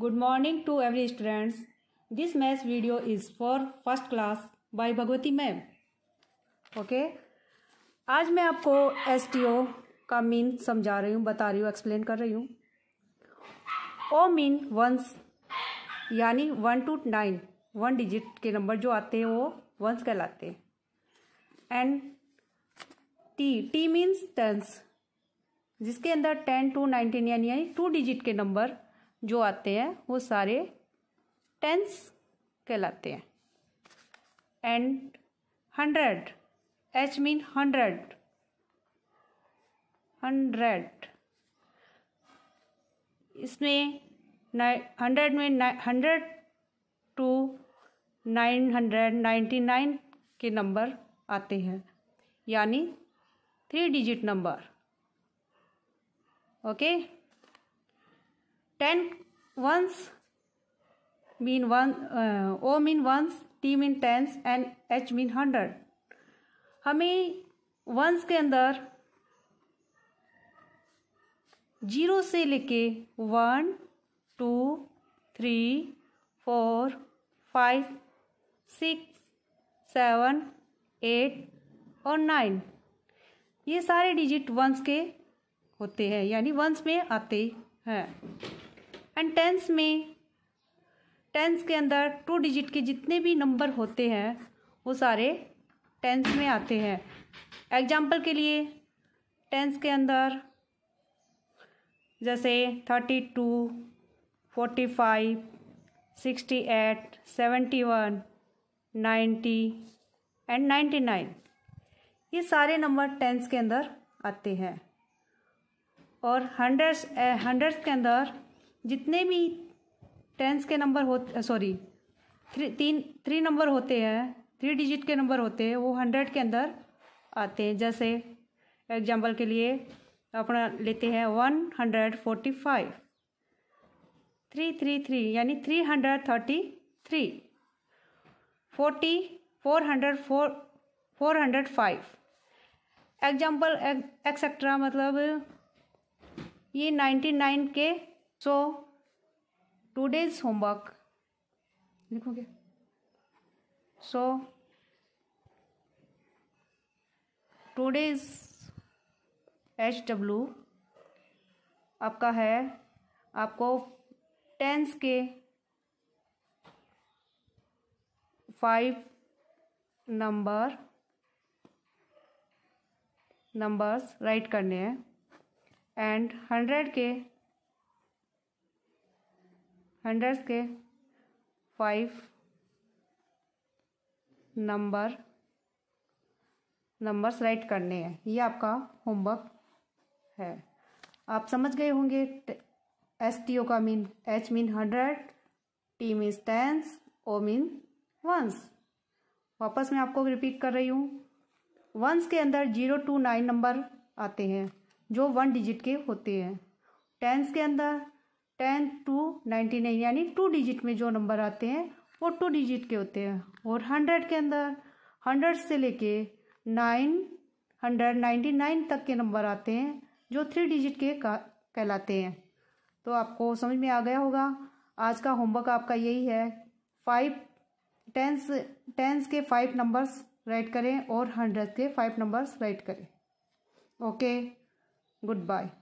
good morning to every students this math video is for first class by Bhagwati ma'am okay आज मैं आपको S का mean समझा रही हूँ बता रही हूँ एक्सप्लेन कर रही हूँ ओ मीन वंस यानी one two nine one digit के नंबर जो आते हैं वो वंस कहलाते हैं and T T means tens जिसके अंदर टेन टू नाइनटीन यानी टू डिजिट के नंबर जो आते हैं वो सारे टेंस कहलाते हैं and hundred H mean hundred hundred इसमें हंड्रेड में hundred to nine hundred ninety nine के नंबर आते हैं यानी three digit number okay ten once mean one O mean ones T mean tens and H mean hundred हमें ones के अंदर zero से लेके one two three four five six seven eight और नाइन ये सारे डिजिट वंस के होते हैं यानी वंस में आते हैं एंड टेंस में टेंस के अंदर टू डिजिट के जितने भी नंबर होते हैं वो सारे टेंस में आते हैं एग्जाम्पल के लिए टेंस के अंदर जैसे thirty two forty five sixty eight seventy one ninety and ninety nine ये सारे नंबर टेंस के अंदर आते हैं और हंड्रेड्स हंड्रेड्स के अंदर जितने भी टेंस के नंबर हो सॉरी थ्री तीन थ्री नंबर होते हैं थ्री डिजिट के नंबर होते हैं वो हंड्रेड के अंदर आते हैं जैसे एग्जाम्पल के लिए अपना लेते हैं one hundred forty five three three three यानी three hundred thirty three forty four hundred four four hundred five example etcetera मतलब ये नाइन्टी नाइन के सो टू डेज़ होमवर्क लिखोगे so two days H W आपका है आपको टेंस के five number numbers write करने हैं एंड हंड्रेड के हंड्रेड्स के फाइव नंबर नंबर्स राइट करने हैं ये आपका होमवर्क है आप समझ गए होंगे एस टी ओ का mean H mean hundred T means tens O mean ones वापस मैं आपको रिपीट कर रही हूँ वंस के अंदर जीरो टू नाइन नंबर आते हैं जो वन डिजिट के होते हैं टेंस के अंदर टेन टू नाइन्टी नाइन यानी टू डिजिट में जो नंबर आते हैं वो टू डिजिट के होते हैं और हंड्रेड के अंदर हंड्रेड से लेके नाइन हंड्रेड नाइन्टी नाइन तक के नंबर आते हैं जो थ्री डिजिट के कहलाते हैं तो आपको समझ में आ गया होगा आज का होमवर्क आपका यही है फाइव टेंस टेंस के फाइव नंबर्स राइट करें और हंड्रेड के फाइव नंबर्स राइट करें ओके गुड बाय